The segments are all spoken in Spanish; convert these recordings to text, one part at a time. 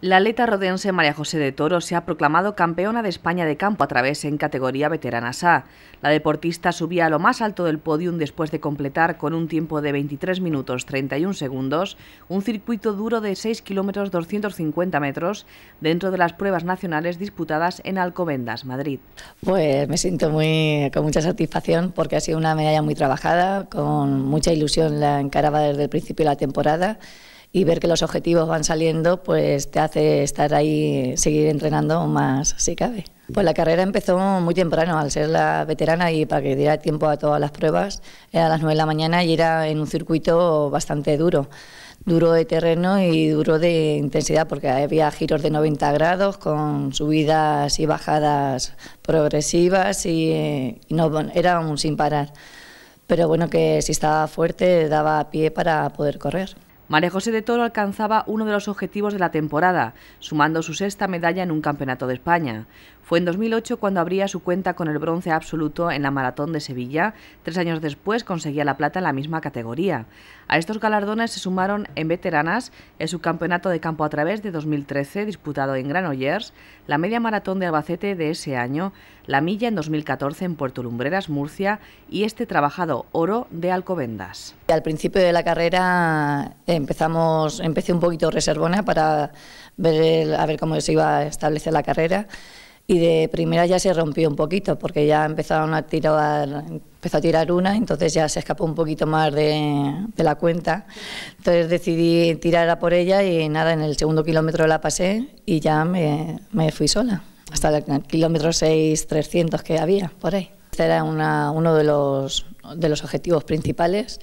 La atleta rodense María José de Toro se ha proclamado campeona de España de campo a través en categoría veteranas A. La deportista subía a lo más alto del podium después de completar con un tiempo de 23 minutos 31 segundos un circuito duro de 6 kilómetros 250 metros dentro de las pruebas nacionales disputadas en Alcobendas, Madrid. Pues me siento muy, con mucha satisfacción porque ha sido una medalla muy trabajada, con mucha ilusión la encaraba desde el principio de la temporada y ver que los objetivos van saliendo, pues te hace estar ahí, seguir entrenando más si cabe. Pues la carrera empezó muy temprano, al ser la veterana y para que diera tiempo a todas las pruebas, era a las 9 de la mañana y era en un circuito bastante duro, duro de terreno y duro de intensidad, porque había giros de 90 grados con subidas y bajadas progresivas y, no, era un sin parar. Pero bueno, que si estaba fuerte daba pie para poder correr. María José de Toro alcanzaba uno de los objetivos de la temporada, sumando su sexta medalla en un campeonato de España. Fue en 2008 cuando abría su cuenta con el bronce absoluto en la Maratón de Sevilla. Tres años después conseguía la plata en la misma categoría. A estos galardones se sumaron en veteranas el subcampeonato de campo a través de 2013 disputado en Granollers, la media maratón de Albacete de ese año, la milla en 2014 en Puerto Lumbreras, Murcia y este trabajado oro de Alcobendas. Al principio de la carrera eh, empezamos, empecé un poquito reservona para a ver cómo se iba a establecer la carrera y de primera ya se rompió un poquito porque ya empezaron a tirar, empezó a tirar una, entonces ya se escapó un poquito más de, la cuenta. Entonces decidí tirar por ella y nada, en el segundo kilómetro la pasé y ya me, me fui sola, hasta el kilómetro 6.300 que había por ahí. Este era una, uno de los, de los objetivos principales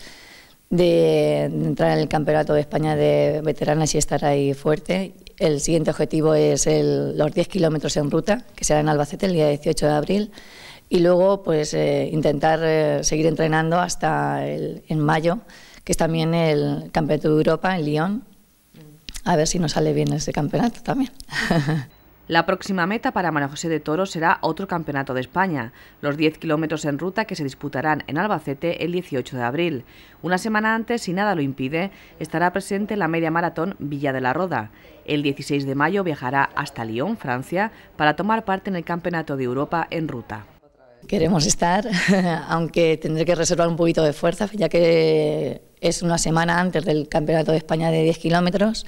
de entrar en el Campeonato de España de veteranas y estar ahí fuerte el siguiente objetivo es los 10 kilómetros en ruta, que será en Albacete el día 18 de abril, y luego pues eh, intentar eh, seguir entrenando hasta el, en mayo, que es también el Campeonato de Europa en Lyon. A ver si nos sale bien ese campeonato también. La próxima meta para María José de Toro será otro Campeonato de España, los 10 kilómetros en ruta que se disputarán en Albacete el 18 de abril. Una semana antes, si nada lo impide, estará presente la media maratón Villa de la Roda. El 16 de mayo viajará hasta Lyon, Francia, para tomar parte en el Campeonato de Europa en ruta. Queremos estar, aunque tendré que reservar un poquito de fuerza, ya que es una semana antes del Campeonato de España de 10 kilómetros.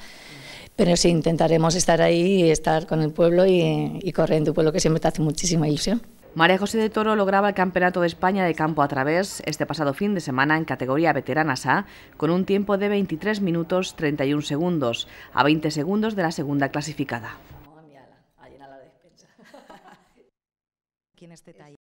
Pero sí, intentaremos estar ahí y estar con el pueblo y, y correr en tu pueblo, que siempre te hace muchísima ilusión. María José de Toro lograba el Campeonato de España de campo a través este pasado fin de semana en categoría veteranas A con un tiempo de 23 minutos 31 segundos, a 20 segundos de la segunda clasificada.